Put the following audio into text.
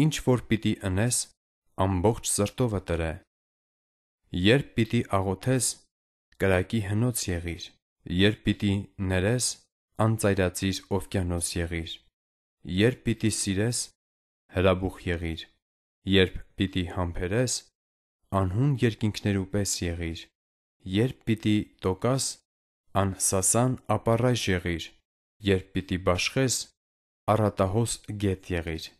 Ինչ որ պիտի ընես, ամբողջ սրտովը տրե։ Երբ պիտի աղոթես, կրակի հնոց եղիր, երբ պիտի ներես, անծայրածիր օվկիանոս եղիր, երբ պիտի սիրես, հրաբուխ եղիր, երբ պիտի համբերես, անհուն երկինքներու պես եղիր, երբ պիտի տոկաս, անսասան ապառայժ եղիր, երբ պիտի բաշխես, առատահոս գետ եղիր։